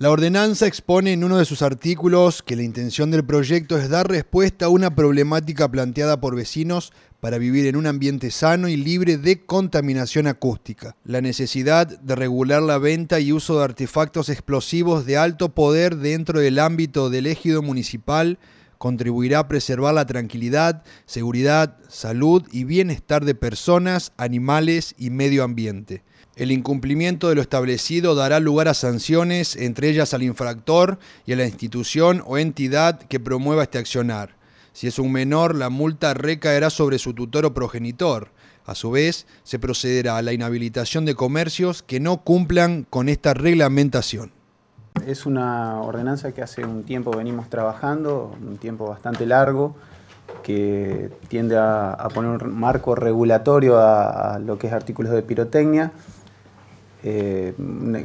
La ordenanza expone en uno de sus artículos que la intención del proyecto es dar respuesta a una problemática planteada por vecinos para vivir en un ambiente sano y libre de contaminación acústica. La necesidad de regular la venta y uso de artefactos explosivos de alto poder dentro del ámbito del ejido municipal contribuirá a preservar la tranquilidad, seguridad, salud y bienestar de personas, animales y medio ambiente. El incumplimiento de lo establecido dará lugar a sanciones, entre ellas al infractor y a la institución o entidad que promueva este accionar. Si es un menor, la multa recaerá sobre su tutor o progenitor. A su vez, se procederá a la inhabilitación de comercios que no cumplan con esta reglamentación. Es una ordenanza que hace un tiempo venimos trabajando, un tiempo bastante largo, que tiende a, poner un marco regulatorio a, a lo que es artículos de pirotecnia. Eh,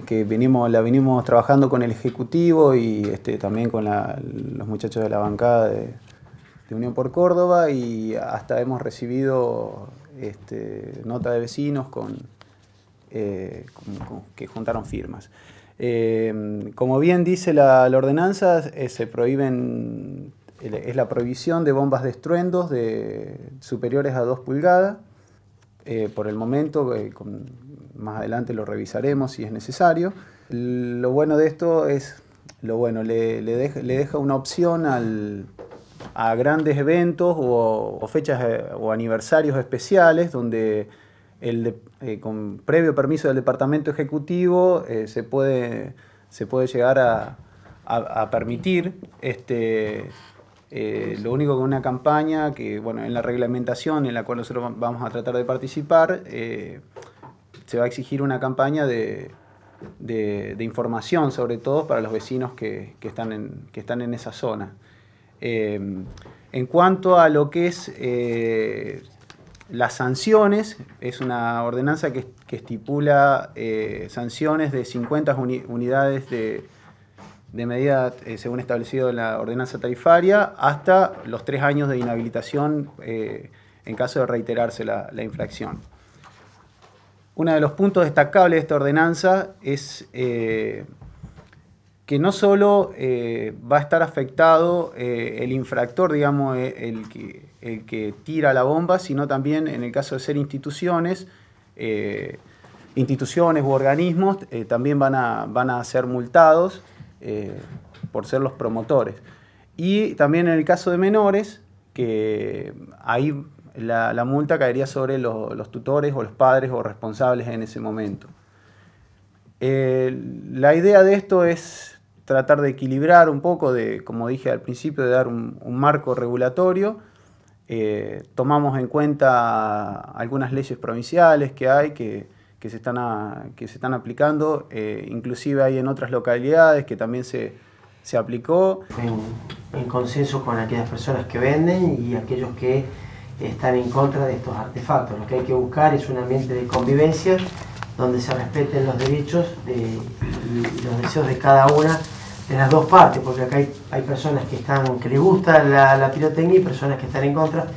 que venimos, la vinimos trabajando con el Ejecutivo y este, también con los muchachos de la bancada de, Unión por Córdoba y hasta hemos recibido este, nota de vecinos con, eh, que juntaron firmas. Eh, como bien dice la, ordenanza, se prohíben, es la prohibición de bombas de estruendos de superiores a 2 pulgadas. por el momento, con, más adelante lo revisaremos si es necesario. Lo bueno de esto es, lo bueno, le, deja, una opción a grandes eventos o, fechas eh, o aniversarios especiales donde el eh, con previo permiso del departamento ejecutivo eh, se, puede, se puede llegar a, permitir este, lo único que una campaña que, bueno, en la reglamentación en la cual nosotros vamos a tratar de participar, se va a exigir una campaña de, información, sobre todo para los vecinos que, están, en, que están en esa zona. Eh, en cuanto a lo que es eh, las sanciones, es una ordenanza que, estipula eh, sanciones de 50 unidades de, medida, según establecido en la ordenanza tarifaria, hasta los tres años de inhabilitación en caso de reiterarse la infracción uno de los puntos destacables de esta ordenanza es eh, que no solo eh, va a estar afectado eh, el infractor, digamos, el que, tira la bomba, sino también en el caso de ser instituciones, instituciones u organismos también van a, van a, ser multados por ser los promotores. Y también en el caso de menores, que ahí la, multa caería sobre los tutores o los padres o responsables en ese momento. la idea de esto es tratar de equilibrar un poco, de, como dije al principio, de dar un, marco regulatorio. Eh, tomamos en cuenta algunas leyes provinciales que hay, que, se, están que se, están aplicando, eh, inclusive hay en otras localidades que también se, se aplicó. en consenso con aquellas personas que venden y aquellos que están en contra de estos artefactos. Lo que hay que buscar es un ambiente de convivencia donde se respeten los derechos y los deseos de cada una de las dos partes, porque acá hay, personas que están que les gusta la, pirotecnia y personas que están en contra,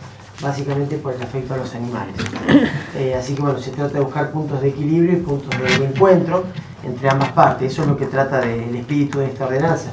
básicamente por el afecto a los animales. Eh, así que bueno, se trata de buscar puntos de equilibrio y puntos de encuentro entre ambas partes. Eso es lo que trata del espíritu de esta ordenanza.